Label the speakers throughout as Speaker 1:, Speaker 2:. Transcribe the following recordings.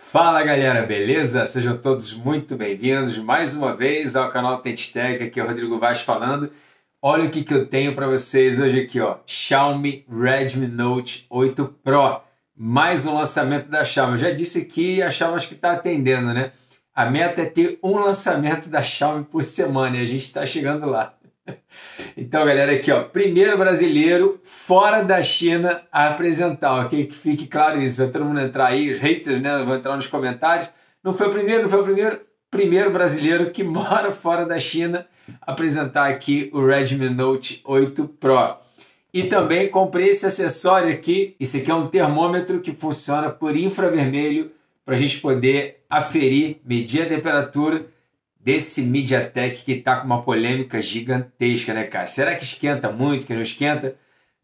Speaker 1: Fala galera, beleza? Sejam todos muito bem-vindos mais uma vez ao canal Tentistec, aqui é o Rodrigo Vaz falando. Olha o que, que eu tenho para vocês hoje aqui, ó. Xiaomi Redmi Note 8 Pro. Mais um lançamento da Xiaomi. Eu já disse que a Xiaomi acho que está atendendo, né? A meta é ter um lançamento da Xiaomi por semana e a gente está chegando lá. Então, galera, aqui, ó, primeiro brasileiro fora da China a apresentar, ok? Que fique claro isso, vai todo mundo entrar aí, os haters, né, vão entrar nos comentários. Não foi o primeiro, não foi o primeiro, primeiro brasileiro que mora fora da China a apresentar aqui o Redmi Note 8 Pro. E também comprei esse acessório aqui, esse aqui é um termômetro que funciona por infravermelho para a gente poder aferir, medir a temperatura desse MediaTek que está com uma polêmica gigantesca, né, cara? Será que esquenta muito, que não esquenta?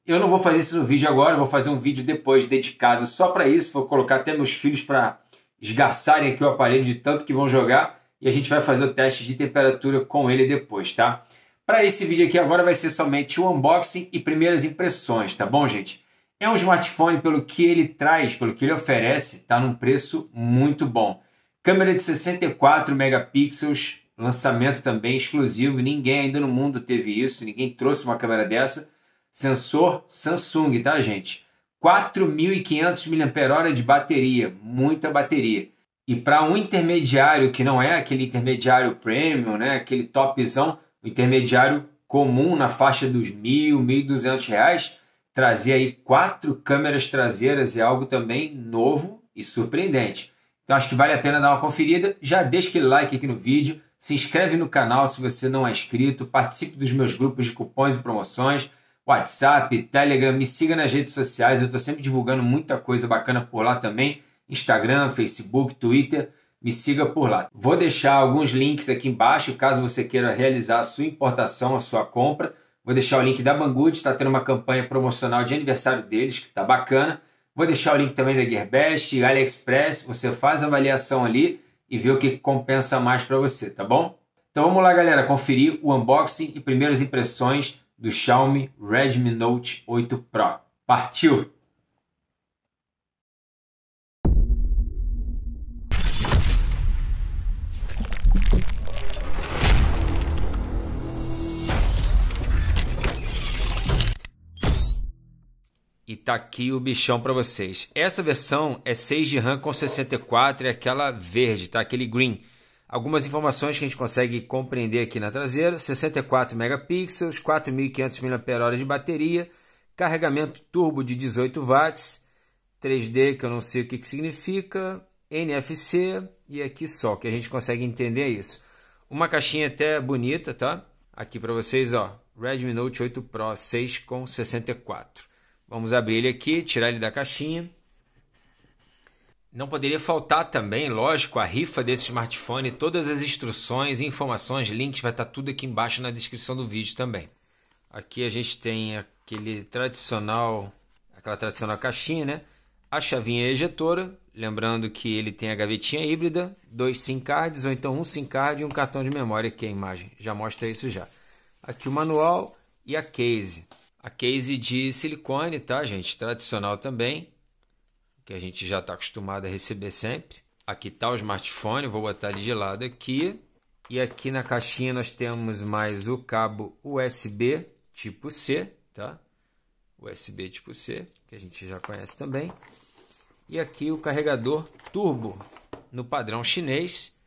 Speaker 1: Eu não vou fazer isso no vídeo agora, vou fazer um vídeo depois dedicado só para isso. Vou colocar até meus filhos para esgarçarem aqui o aparelho de tanto que vão jogar e a gente vai fazer o teste de temperatura com ele depois, tá? Para esse vídeo aqui agora vai ser somente o unboxing e primeiras impressões, tá bom, gente? É um smartphone pelo que ele traz, pelo que ele oferece, tá num preço muito bom. Câmera de 64 megapixels, lançamento também exclusivo, ninguém ainda no mundo teve isso, ninguém trouxe uma câmera dessa. Sensor Samsung, tá, gente? 4.500 mAh de bateria, muita bateria. E para um intermediário que não é aquele intermediário premium, né, aquele topzão, o intermediário comum na faixa dos mil, mil duzentos reais, trazer aí quatro câmeras traseiras é algo também novo e surpreendente. Então acho que vale a pena dar uma conferida. Já deixa aquele like aqui no vídeo, se inscreve no canal se você não é inscrito, participe dos meus grupos de cupons e promoções, WhatsApp, Telegram, me siga nas redes sociais, eu estou sempre divulgando muita coisa bacana por lá também, Instagram, Facebook, Twitter, me siga por lá. Vou deixar alguns links aqui embaixo, caso você queira realizar a sua importação, a sua compra. Vou deixar o link da Banggood, está tendo uma campanha promocional de aniversário deles, que está bacana. Vou deixar o link também da Gearbest, AliExpress, você faz a avaliação ali e vê o que compensa mais para você, tá bom? Então vamos lá, galera, conferir o unboxing e primeiras impressões do Xiaomi Redmi Note 8 Pro. Partiu! E tá aqui o bichão para vocês. Essa versão é 6 de RAM com 64, é aquela verde, tá? Aquele green. Algumas informações que a gente consegue compreender aqui na traseira: 64 megapixels, 4.500 mAh de bateria, carregamento turbo de 18 watts, 3D que eu não sei o que, que significa, NFC e aqui só que a gente consegue entender isso. Uma caixinha até bonita, tá? Aqui para vocês, ó, Redmi Note 8 Pro 6 com 64. Vamos abrir ele aqui, tirar ele da caixinha. Não poderia faltar também, lógico, a rifa desse smartphone, todas as instruções, informações, links, vai estar tá tudo aqui embaixo na descrição do vídeo também. Aqui a gente tem aquele tradicional, aquela tradicional caixinha, né? A chavinha ejetora, lembrando que ele tem a gavetinha híbrida, dois SIM cards ou então um SIM card e um cartão de memória aqui é a imagem, já mostra isso já. Aqui o manual e a case. A case de silicone, tá, gente? Tradicional também, que a gente já está acostumado a receber sempre. Aqui tá o smartphone, vou botar ele de lado aqui. E aqui na caixinha nós temos mais o cabo USB tipo C, tá? USB tipo C, que a gente já conhece também. E aqui o carregador turbo, no padrão chinês,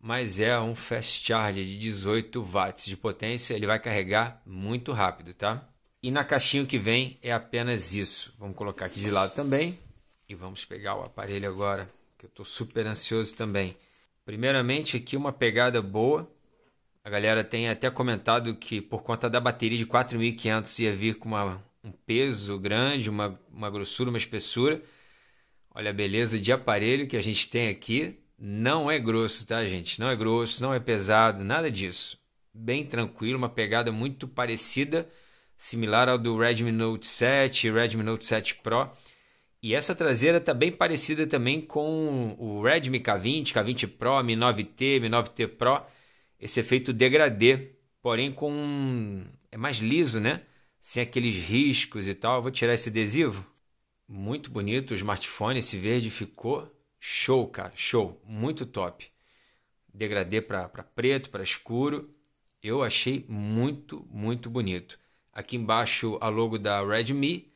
Speaker 1: mas é um fast charge de 18 watts de potência, ele vai carregar muito rápido, tá? E na caixinha que vem é apenas isso. Vamos colocar aqui de lado também. E vamos pegar o aparelho agora, que eu estou super ansioso também. Primeiramente, aqui uma pegada boa. A galera tem até comentado que por conta da bateria de 4.500 ia vir com uma, um peso grande, uma, uma grossura, uma espessura. Olha a beleza de aparelho que a gente tem aqui. Não é grosso, tá, gente? Não é grosso, não é pesado, nada disso. Bem tranquilo, uma pegada muito parecida similar ao do Redmi Note 7, Redmi Note 7 Pro. E essa traseira está bem parecida também com o Redmi K20, K20 Pro, Mi 9T, Mi 9T Pro. Esse efeito degradê, porém com é mais liso, né? Sem aqueles riscos e tal. Vou tirar esse adesivo. Muito bonito o smartphone, esse verde ficou show, cara, show, muito top. Degradê para preto, para escuro. Eu achei muito, muito bonito. Aqui embaixo a logo da Redmi.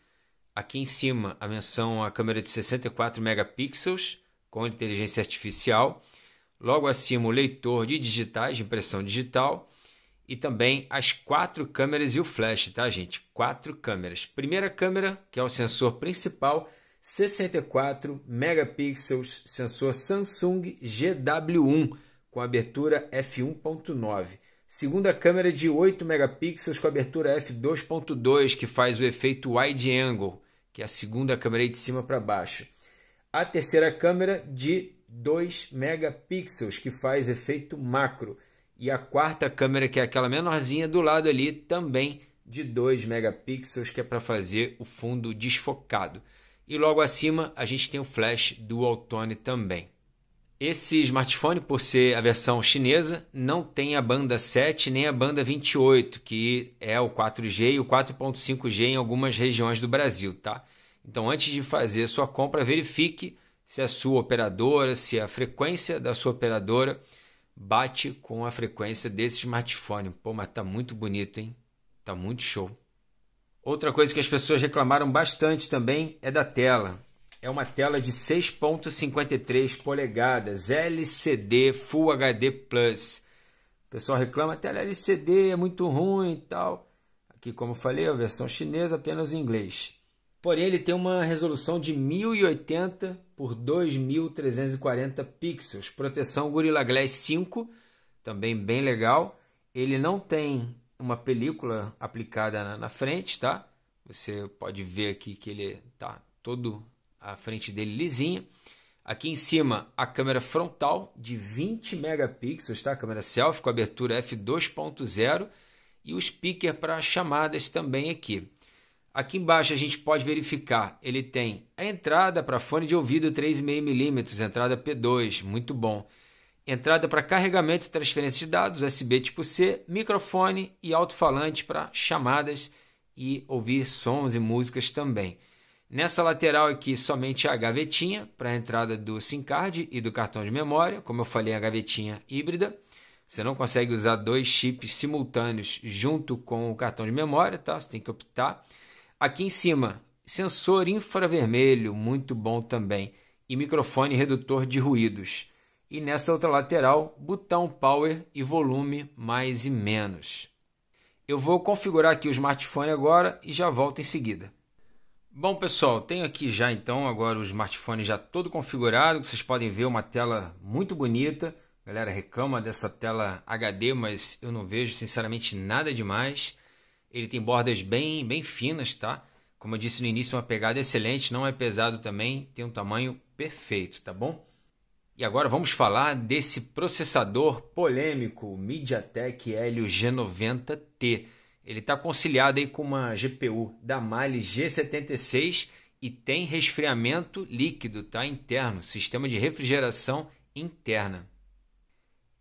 Speaker 1: Aqui em cima a menção à câmera de 64 megapixels com inteligência artificial. Logo acima o leitor de digitais, de impressão digital. E também as quatro câmeras e o flash, tá gente? Quatro câmeras. Primeira câmera, que é o sensor principal, 64 megapixels, sensor Samsung GW1 com abertura f1.9. Segunda câmera de 8 megapixels com abertura f2.2 que faz o efeito wide angle, que é a segunda câmera de cima para baixo. A terceira câmera de 2 megapixels que faz efeito macro. E a quarta câmera, que é aquela menorzinha do lado ali, também de 2 megapixels, que é para fazer o fundo desfocado. E logo acima a gente tem o flash do Tone também. Esse smartphone, por ser a versão chinesa, não tem a banda 7 nem a banda 28, que é o 4G e o 4.5G em algumas regiões do Brasil, tá? Então, antes de fazer sua compra, verifique se a sua operadora, se a frequência da sua operadora bate com a frequência desse smartphone. Pô, mas tá muito bonito, hein? Tá muito show. Outra coisa que as pessoas reclamaram bastante também é da tela é uma tela de 6.53 polegadas, LCD Full HD Plus. O pessoal reclama, a tela LCD é muito ruim e tal. Aqui, como eu falei, é a versão chinesa apenas em inglês. Porém, ele tem uma resolução de 1080 por 2340 pixels, proteção Gorilla Glass 5, também bem legal. Ele não tem uma película aplicada na frente, tá? Você pode ver aqui que ele tá todo a frente dele lisinha. Aqui em cima, a câmera frontal de 20 megapixels, tá? A câmera selfie com abertura f2.0 e o speaker para chamadas também aqui. Aqui embaixo a gente pode verificar, ele tem a entrada para fone de ouvido 3,5mm, entrada P2, muito bom. Entrada para carregamento e transferência de dados, USB tipo C, microfone e alto-falante para chamadas e ouvir sons e músicas também. Nessa lateral aqui, somente a gavetinha para a entrada do SIM card e do cartão de memória. Como eu falei, a gavetinha híbrida. Você não consegue usar dois chips simultâneos junto com o cartão de memória, tá? Você tem que optar. Aqui em cima, sensor infravermelho, muito bom também. E microfone redutor de ruídos. E nessa outra lateral, botão power e volume mais e menos. Eu vou configurar aqui o smartphone agora e já volto em seguida. Bom, pessoal, tenho aqui já então agora o smartphone já todo configurado, vocês podem ver uma tela muito bonita. A galera reclama dessa tela HD, mas eu não vejo sinceramente nada demais. Ele tem bordas bem, bem finas, tá? Como eu disse no início, é uma pegada excelente, não é pesado também, tem um tamanho perfeito, tá bom? E agora vamos falar desse processador polêmico, o MediaTek Helio G90T. Ele está conciliado aí com uma GPU da Mali G76 e tem resfriamento líquido, tá? Interno, sistema de refrigeração interna.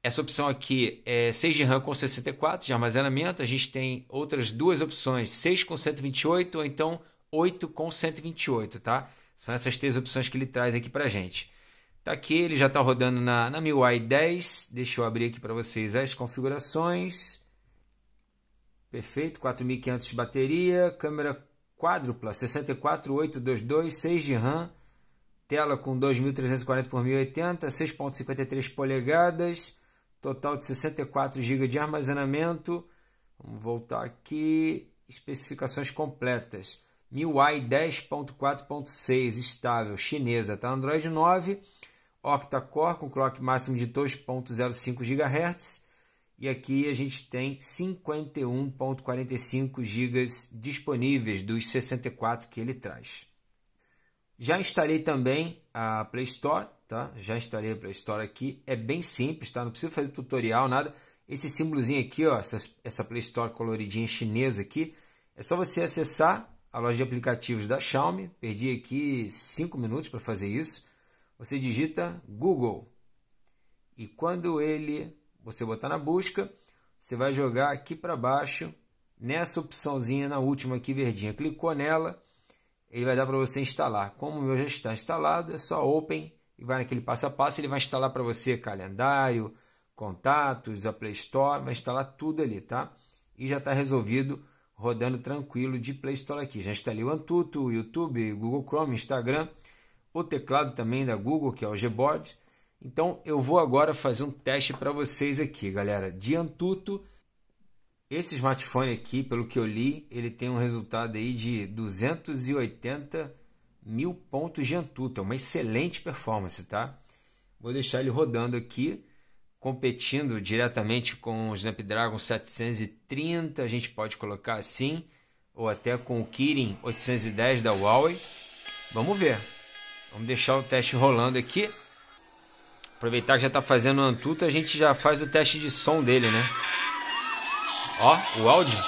Speaker 1: Essa opção aqui é 6 de RAM com 64 de armazenamento. A gente tem outras duas opções, 6 com 128 ou então 8 com 128, tá? São essas três opções que ele traz aqui a gente. Tá aqui, ele já está rodando na, na MIUI 10. Deixa eu abrir aqui para vocês as configurações. Perfeito, 4500 de bateria, câmera quádrupla, 64822, 6 de RAM, tela com 2340 x 1080, 6.53 polegadas, total de 64 GB de armazenamento. Vamos voltar aqui, especificações completas. MIUI 10.4.6, estável, chinesa, tá? Android 9, octa-core com clock máximo de 2.05 GHz, e aqui a gente tem 51.45 GB disponíveis dos 64 que ele traz. Já instalei também a Play Store, tá? Já instalei a Play Store aqui, é bem simples, tá? Não precisa fazer tutorial, nada. Esse símbolozinho aqui, ó, essa, essa Play Store coloridinha chinesa aqui, é só você acessar a loja de aplicativos da Xiaomi. Perdi aqui 5 minutos para fazer isso. Você digita Google. E quando ele você botar na busca, você vai jogar aqui para baixo, nessa opçãozinha, na última aqui verdinha. Clicou nela, ele vai dar para você instalar. Como o meu já está instalado, é só Open e vai naquele passo a passo. Ele vai instalar para você calendário, contatos, a Play Store, vai instalar tudo ali, tá? E já está resolvido, rodando tranquilo de Play Store aqui. Já instalei o Antutu, o YouTube, o Google Chrome, Instagram, o teclado também da Google, que é o Gboard então eu vou agora fazer um teste para vocês aqui, galera. De Antuto, esse smartphone aqui, pelo que eu li, ele tem um resultado aí de 280 mil pontos de Antuto. É uma excelente performance, tá? Vou deixar ele rodando aqui, competindo diretamente com o Snapdragon 730, a gente pode colocar assim, ou até com o Kirin 810 da Huawei. Vamos ver. Vamos deixar o teste rolando aqui. Aproveitar que já tá fazendo o Antuta, a gente já faz o teste de som dele, né? Ó, o áudio.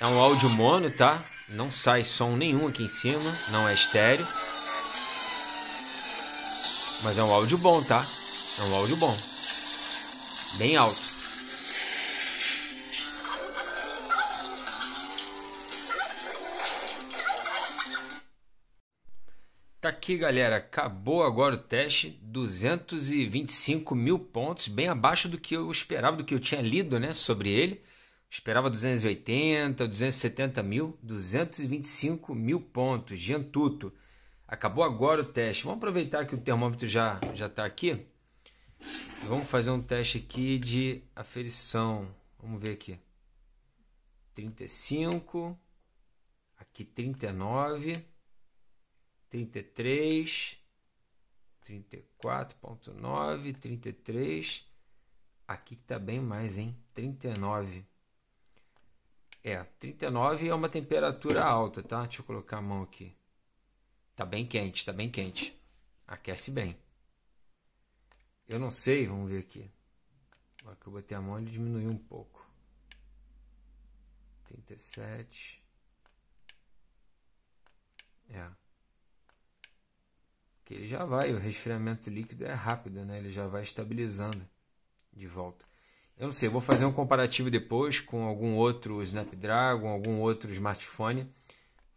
Speaker 1: É um áudio mono, tá? Não sai som nenhum aqui em cima, não é estéreo. Mas é um áudio bom, tá? É um áudio bom. Bem alto. Tá aqui, galera. Acabou agora o teste. 225 mil pontos, bem abaixo do que eu esperava, do que eu tinha lido né, sobre ele. Esperava 280, 270 mil, 225 mil pontos. Gentuto. Acabou agora o teste. Vamos aproveitar que o termômetro já já está aqui. Vamos fazer um teste aqui de aferição. Vamos ver aqui. 35. Aqui 39. 33, 34.9, 33. Aqui que tá bem mais, hein? 39. É, 39 é uma temperatura alta, tá? Deixa eu colocar a mão aqui. Tá bem quente, tá bem quente. Aquece bem. Eu não sei, vamos ver aqui. Agora que eu botei a mão, ele diminuiu um pouco. 37. É que ele já vai, o resfriamento líquido é rápido, né? ele já vai estabilizando de volta. Eu não sei, eu vou fazer um comparativo depois com algum outro Snapdragon, algum outro smartphone,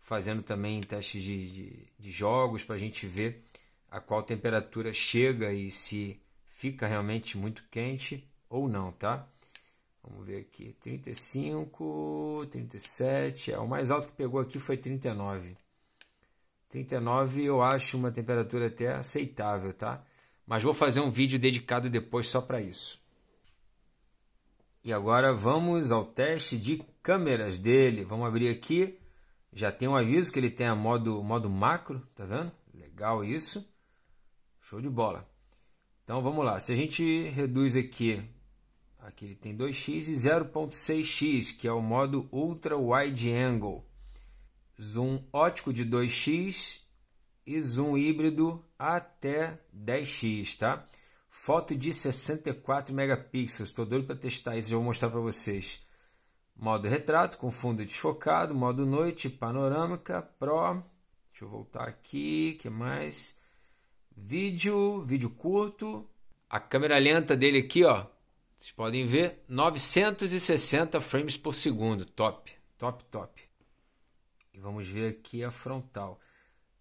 Speaker 1: fazendo também testes de, de, de jogos para a gente ver a qual temperatura chega e se fica realmente muito quente ou não, tá? Vamos ver aqui, 35, 37, é, o mais alto que pegou aqui foi 39. 39 eu acho uma temperatura até aceitável, tá? Mas vou fazer um vídeo dedicado depois só para isso. E agora vamos ao teste de câmeras dele. Vamos abrir aqui. Já tem um aviso que ele tem a modo, modo macro, tá vendo? Legal isso. Show de bola. Então vamos lá. Se a gente reduz aqui, aqui ele tem 2x e 0.6x, que é o modo ultra wide angle zoom ótico de 2x e zoom híbrido até 10x, tá? Foto de 64 megapixels, estou doido para testar isso, já vou mostrar para vocês. Modo retrato com fundo desfocado, modo noite, panorâmica, pro. Deixa eu voltar aqui, que mais? Vídeo, vídeo curto. A câmera lenta dele aqui, ó. Vocês podem ver, 960 frames por segundo, top, top, top vamos ver aqui a frontal.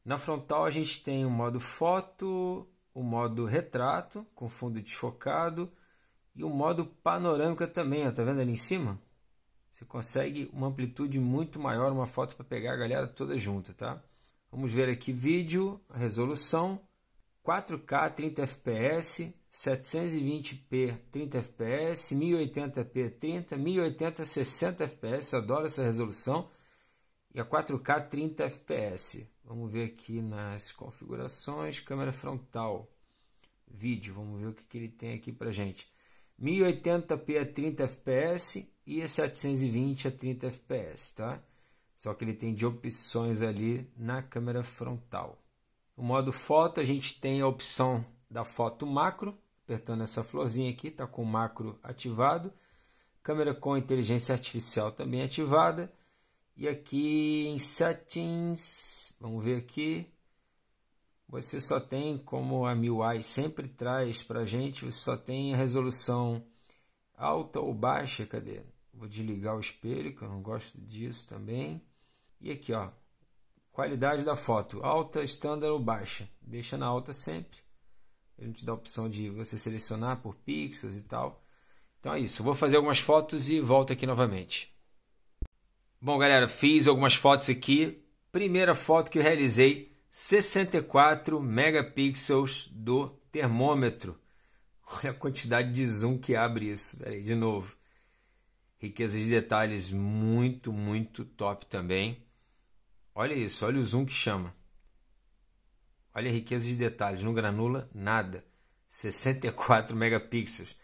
Speaker 1: Na frontal a gente tem o modo foto, o modo retrato com fundo desfocado e o modo panorâmica também, ó, tá vendo ali em cima? Você consegue uma amplitude muito maior, uma foto para pegar a galera toda junta, tá? Vamos ver aqui vídeo, resolução 4K 30 fps, 720p 30 fps, 1080p 30, 1080 60 fps, eu adoro essa resolução e a 4K 30 FPS. Vamos ver aqui nas configurações, câmera frontal, vídeo, vamos ver o que, que ele tem aqui pra gente. 1080p a 30 fps e a 720 a 30 fps, tá? Só que ele tem de opções ali na câmera frontal. No modo foto, a gente tem a opção da foto macro, apertando essa florzinha aqui, tá com o macro ativado. Câmera com inteligência artificial também ativada. E aqui em settings, vamos ver aqui. Você só tem, como a MIUI sempre traz para a gente, você só tem a resolução alta ou baixa. Cadê? Vou desligar o espelho, que eu não gosto disso também. E aqui, ó, qualidade da foto, alta, standard ou baixa. Deixa na alta sempre. Ele te dá a opção de você selecionar por pixels e tal. Então é isso. Eu vou fazer algumas fotos e volto aqui novamente. Bom, galera, fiz algumas fotos aqui. Primeira foto que eu realizei, 64 megapixels do termômetro. Olha a quantidade de zoom que abre isso. Peraí, de novo. Riqueza de detalhes muito, muito top também. Olha isso, olha o zoom que chama. Olha a riqueza de detalhes. Não granula nada. 64 megapixels.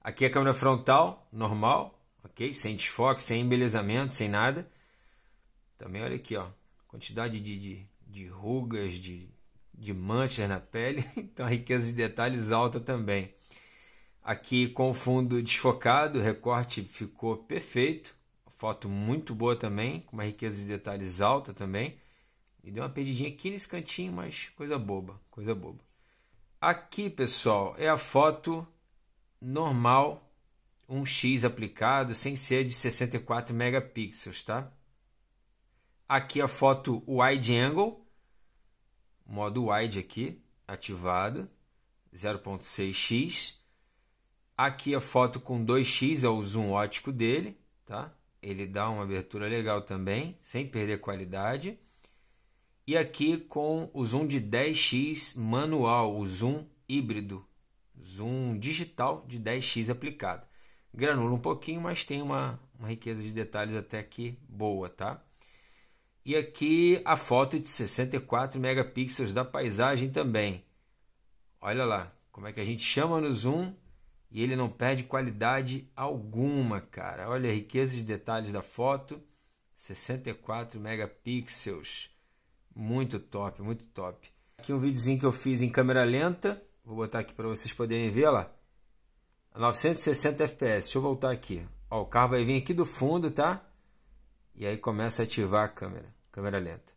Speaker 1: Aqui é a câmera frontal, normal ok? Sem desfoque, sem embelezamento, sem nada. Também olha aqui, ó, quantidade de, de, de rugas, de, de manchas na pele, então a riqueza de detalhes alta também. Aqui com o fundo desfocado, o recorte ficou perfeito, foto muito boa também, com uma riqueza de detalhes alta também. E deu uma perdidinha aqui nesse cantinho, mas coisa boba, coisa boba. Aqui, pessoal, é a foto normal um X aplicado sem ser de 64 megapixels, tá? Aqui a foto wide angle, modo wide aqui ativado, 0.6x. Aqui a foto com 2x é o zoom ótico dele, tá? Ele dá uma abertura legal também, sem perder qualidade. E aqui com o zoom de 10x manual, o zoom híbrido, zoom digital de 10x aplicado. Granula um pouquinho, mas tem uma, uma riqueza de detalhes até que boa, tá? E aqui a foto de 64 megapixels da paisagem também. Olha lá, como é que a gente chama no zoom e ele não perde qualidade alguma, cara. Olha a riqueza de detalhes da foto, 64 megapixels. Muito top, muito top. Aqui um videozinho que eu fiz em câmera lenta, vou botar aqui para vocês poderem ver, olha lá. 960 fps. Deixa eu voltar aqui. Ó, o carro vai vir aqui do fundo, tá? E aí começa a ativar a câmera. Câmera lenta.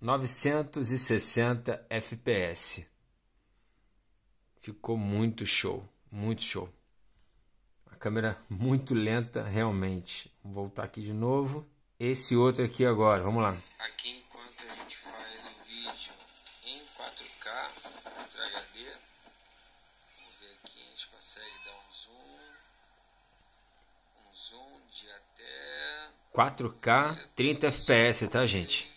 Speaker 1: 960 fps. Ficou muito show. Muito show. A câmera muito lenta, realmente. Vou voltar aqui de novo. Esse outro aqui agora. Vamos lá. Aqui 4K, 30 FPS, tá, gente?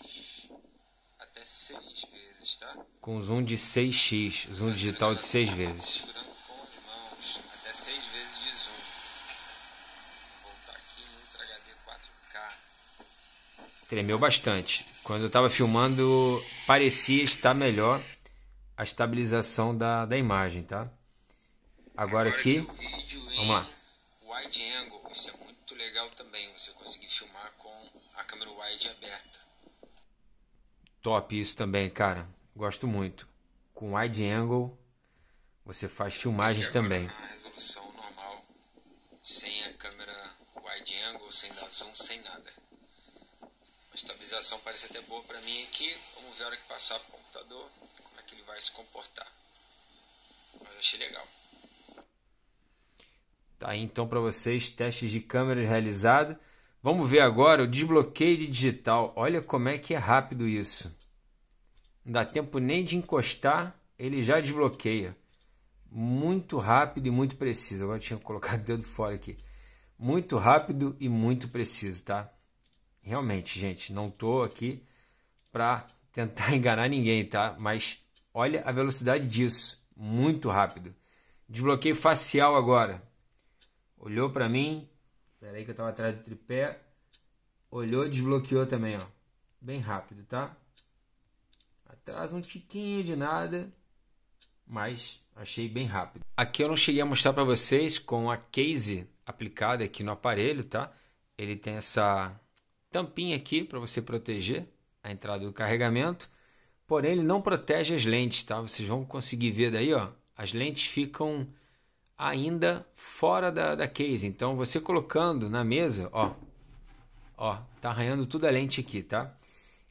Speaker 1: Até 6 vezes, tá? Com zoom de 6x, zoom digital de 6 vezes. Tá Tremeu bastante. Quando eu estava filmando, parecia estar melhor a estabilização da, da imagem, tá? Agora, Agora aqui, aqui vamos lá. Wide angle, isso é muito muito legal também você conseguir filmar com a câmera wide aberta. Top isso também, cara. Gosto muito. Com wide angle você faz filmagens também. A resolução normal, sem a câmera wide angle, sem dar zoom, sem nada. A estabilização parece até boa para mim aqui. Vamos ver a hora que passar pro computador, como é que ele vai se comportar. Mas achei legal. Tá aí então para vocês testes de câmeras realizado. Vamos ver agora o desbloqueio de digital. Olha como é que é rápido isso. Não dá tempo nem de encostar, ele já desbloqueia. Muito rápido e muito preciso. Agora tinha colocado o dedo fora aqui. Muito rápido e muito preciso, tá? Realmente, gente, não tô aqui para tentar enganar ninguém, tá? Mas olha a velocidade disso. Muito rápido. Desbloqueio facial agora. Olhou para mim. Espera aí que eu tava atrás do tripé. Olhou, desbloqueou também, ó. Bem rápido, tá? Atrás um tiquinho de nada, mas achei bem rápido. Aqui eu não cheguei a mostrar para vocês com a case aplicada aqui no aparelho, tá? Ele tem essa tampinha aqui para você proteger a entrada do carregamento. Porém, ele não protege as lentes, tá? Vocês vão conseguir ver daí, ó. As lentes ficam ainda fora da, da case. Então, você colocando na mesa, ó, ó, tá arranhando tudo a lente aqui, tá?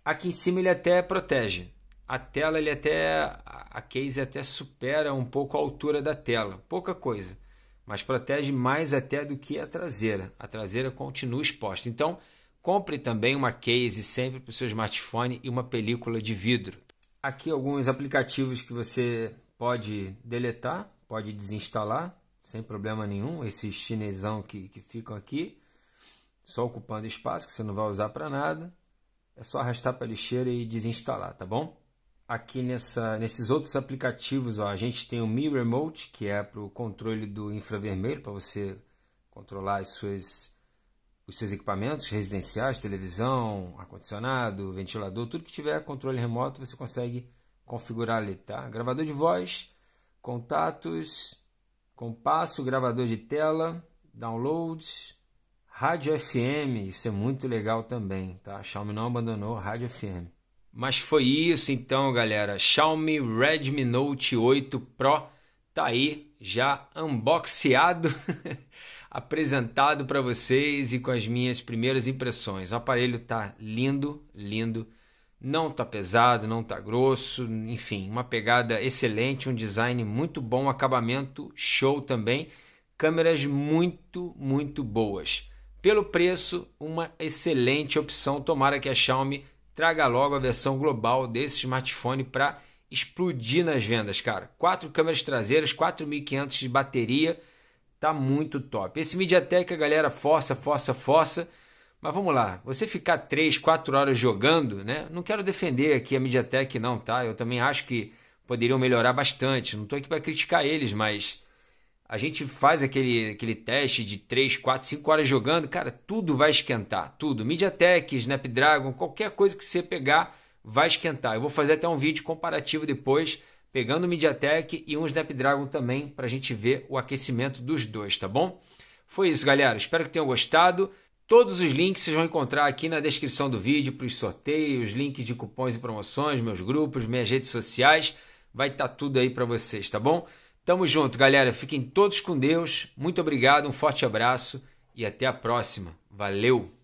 Speaker 1: Aqui em cima ele até protege. A tela ele até a case até supera um pouco a altura da tela, pouca coisa, mas protege mais até do que a traseira. A traseira continua exposta. Então, compre também uma case sempre para o seu smartphone e uma película de vidro. Aqui alguns aplicativos que você pode deletar, pode desinstalar sem problema nenhum, esses chinesão que, que ficam aqui, só ocupando espaço que você não vai usar para nada. É só arrastar para a lixeira e desinstalar, tá bom? Aqui nessa, nesses outros aplicativos, ó, a gente tem o Mi Remote, que é para o controle do infravermelho, para você controlar as suas, os seus equipamentos residenciais, televisão, ar-condicionado, ventilador, tudo que tiver controle remoto você consegue configurar ali, tá? Gravador de voz, contatos, compasso, gravador de tela, downloads, rádio FM, isso é muito legal também, tá? A Xiaomi não abandonou rádio FM. Mas foi isso então, galera. Xiaomi Redmi Note 8 Pro tá aí já unboxeado, apresentado para vocês e com as minhas primeiras impressões. O aparelho tá lindo, lindo não tá pesado, não tá grosso, enfim, uma pegada excelente, um design muito bom, acabamento show também, câmeras muito, muito boas. Pelo preço, uma excelente opção. Tomara que a Xiaomi traga logo a versão global desse smartphone para explodir nas vendas, cara. Quatro câmeras traseiras, 4.500 de bateria, tá muito top. Esse MediaTek, a galera força, força, força. Mas vamos lá, você ficar 3, 4 horas jogando, né? Não quero defender aqui a MediaTek não, tá? Eu também acho que poderiam melhorar bastante. Não estou aqui para criticar eles, mas a gente faz aquele, aquele teste de 3, 4, 5 horas jogando, cara, tudo vai esquentar, tudo. MediaTek, Snapdragon, qualquer coisa que você pegar vai esquentar. Eu vou fazer até um vídeo comparativo depois, pegando o MediaTek e um Snapdragon também, para a gente ver o aquecimento dos dois, tá bom? Foi isso, galera. Espero que tenham gostado. Todos os links vocês vão encontrar aqui na descrição do vídeo para os sorteios, links de cupons e promoções, meus grupos, minhas redes sociais. Vai estar tá tudo aí para vocês, tá bom? Tamo junto, galera. Fiquem todos com Deus. Muito obrigado, um forte abraço e até a próxima. Valeu!